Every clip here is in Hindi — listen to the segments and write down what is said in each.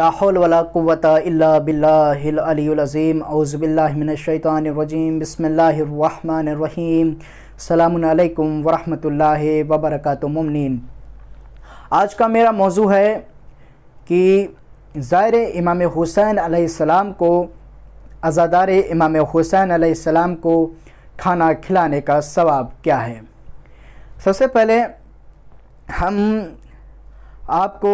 लाहौलवालाकुवतबिल्लाजीम अज़बिल्लाशैतरजीम बसमीम अल्लाम वरम वबरकत ममनिन आज का मेरा मौजू है कि ज़ायर इमाम हुसैन सलाम को अज़ादार इमाम हुसैन सलाम को खाना खिलाने का सवाब क्या है सबसे पहले हम आपको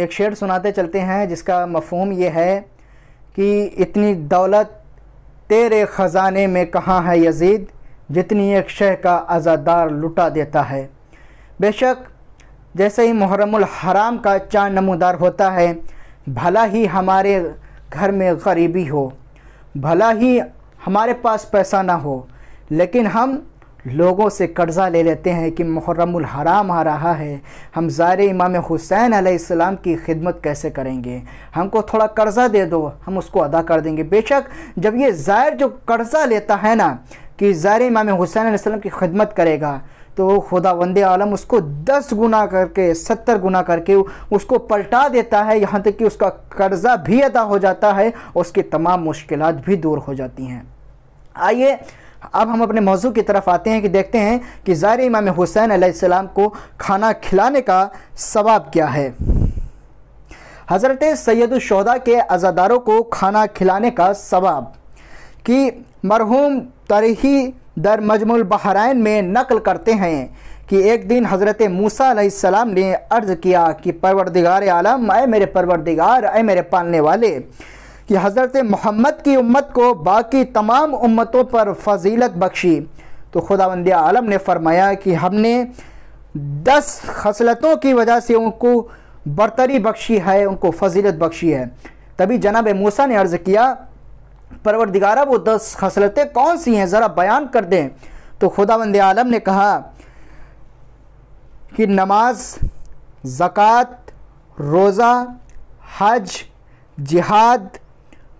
एक शेर सुनाते चलते हैं जिसका मफहम ये है कि इतनी दौलत तेरे ख़जाने में कहाँ है यजीद जितनी एक शह का आज़ादार लुटा देता है बेशक जैसे ही मुहरम हराम का चाँद नमोदार होता है भला ही हमारे घर में गरीबी हो भला ही हमारे पास पैसा ना हो लेकिन हम लोगों से कर्ज़ा ले लेते हैं कि मुहर्रमुल हराम आ रहा है हम ज़ार इमाम हुसैन आसमाम की खिदमत कैसे करेंगे हमको थोड़ा कर्ज़ा दे दो हम उसको अदा कर देंगे बेशक जब ये ज़ायर जो कर्ज़ा लेता है ना कि ज़ार इमाम हुसैन आसमाम की खिदमत करेगा तो खुदा वंद आलम उसको दस गुना करके सत्तर गुना करके उसको पलटा देता है यहाँ तक कि उसका कर्ज़ा भी अदा हो जाता है और उसकी तमाम मुश्किल भी दूर हो जाती हैं आइए अब हम अपने मौजू की तरफ आते हैं कि देखते हैं कि ज़ाहिर इमाम हुसैन आसमाम को खाना खिलाने का सवाब क्या है हज़रत सैदुलशहदा के अज़ादारों को खाना खिलाने का सवाब कि मरहूम तारीखी दर मजमुल बहराइन में नकल करते हैं कि एक दिन हज़रत मूसा सलाम ने अर्ज़ किया कि परवरदिगार आलम अय मेरे परवरदिगार अय मेरे पालने वाले कि हज़रत मोहम्मद की उम्मत को बाकी तमाम उम्मतों पर फजीलत बख्शी तो खुदा वंद आलम ने फरमाया कि हमने दस खसलतों की वजह से उनको बरतरी बख्शी है उनको फजीलत बख्शी है तभी जनाब मूसा ने अर्ज़ किया परवरदिगारा वो दस खसलतें कौन सी हैं ज़रा बयान कर दें तो खुदा बंद आलम ने कहा कि नमाज ज़क़़त रोज़ा हज जिहाद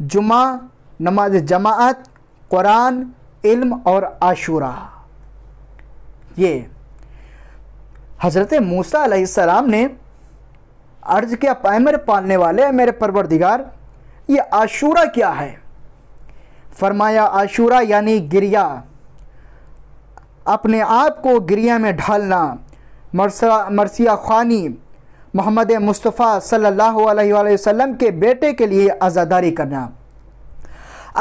जुमा नमाज जमात कुरान इल्म और आशूरा ये हज़रत मूसा सलाम ने अर्ज किया पाए मेरे पालने वाले मेरे परवरदिगार ये आशूरा क्या है फरमाया आशूरा यानी गिरिया अपने आप को गिरिया में ढालना मरसा मरसिया खानी मोहम्मद मुस्तफ़ा सल्लल्लाहु अलैहि वसल्लम के बेटे के लिए आज़ादारी करना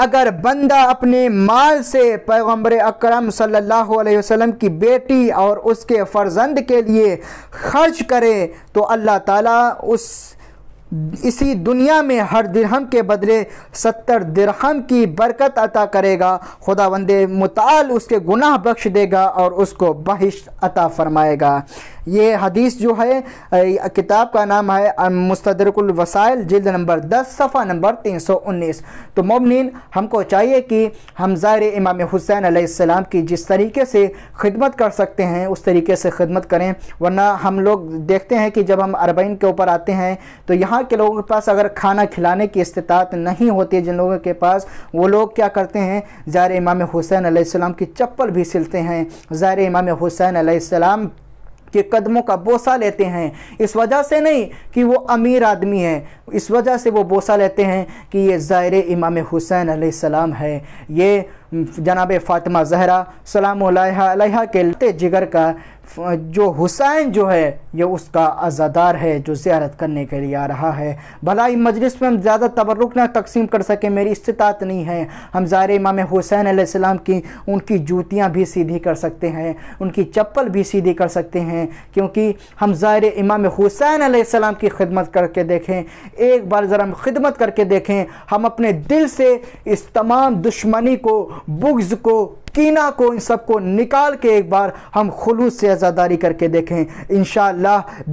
अगर बंदा अपने माल से पैगम्बर अकरम सल्लल्लाहु अलैहि वसल्लम की बेटी और उसके फ़र्जंद के लिए खर्च करे तो अल्लाह ताला उस इसी दुनिया में हर दिरहम के बदले सत्तर दिरहम की बरकत अता करेगा खुदा वंद मताल उसके गुनाह बख्श देगा और उसको बहिश अता फरमाएगा ये हदीस जो है किताब का नाम है मुस्तरकुल वसाइल जिल्द नंबर 10 सफ़ा नंबर 319 तो मबनिन हमको चाहिए कि हम ज़ाहिर इमाम हुसैन सलाम की जिस तरीके से खिदमत कर सकते हैं उस तरीके से खिदमत करें वरना हम लोग देखते हैं कि जब हम अरबैन के ऊपर आते हैं तो यहाँ के लोगों के पास अगर खाना खिलाने की इस्तात नहीं होती जिन लोगों के पास वो लोग क्या करते हैं ज़ाहिर इमाम हुसैन आसमाम की चप्पल भी सिलते हैं ज़ाहिर इमाम हुसैन आसमाम के कदमों का बोसा लेते हैं इस वजह से नहीं कि वो अमीर आदमी है इस वजह से वो बोसा लेते हैं कि ये ज़ायर इमाम हुसैन आसमाम है ये जनाब फ़ातिमा जहरा सलाम के जिगर का जो हुसैन जो है ये उसका अज़ादार है जो ज़्यारत करने के लिए आ रहा है भलाई मजलिस में हम ज़्यादा तबरुक ना तकसीम कर सकें मेरी इस्तात नहीं है हम ज़ार इमाम हुसैन आसमाम की उनकी जूतियाँ भी सीधी कर सकते हैं उनकी चप्पल भी सीधी कर सकते हैं क्योंकि हम ज़ार इमाम हुसैन आसमाम की खिदमत करके देखें एक बार ज़रा हम खिदमत करके देखें हम अपने दिल से इस तमाम दुश्मनी को बुग्ज को कीना को इन सब को निकाल के एक बार हम खलूस से आज़ादारी करके देखें इन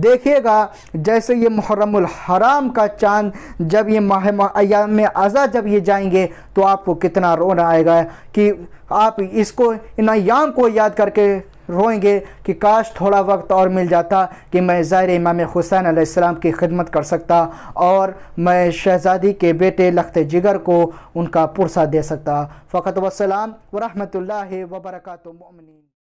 देखिएगा जैसे ये मुहरम हराम का चांद जब ये माह अयाम अज़ा जब ये जाएंगे तो आपको कितना रोना आएगा कि आप इसको इन अयाम को याद करके रोएंगे कि काश थोड़ा वक्त और मिल जाता कि मैं ज़ाहिर इमाम हुसैन आसमाम की खिदमत कर सकता और मैं शहज़ादी के बेटे लख्त जिगर को उनका पुरसा दे सकता फ़कत वसलाम वरहमल वबरक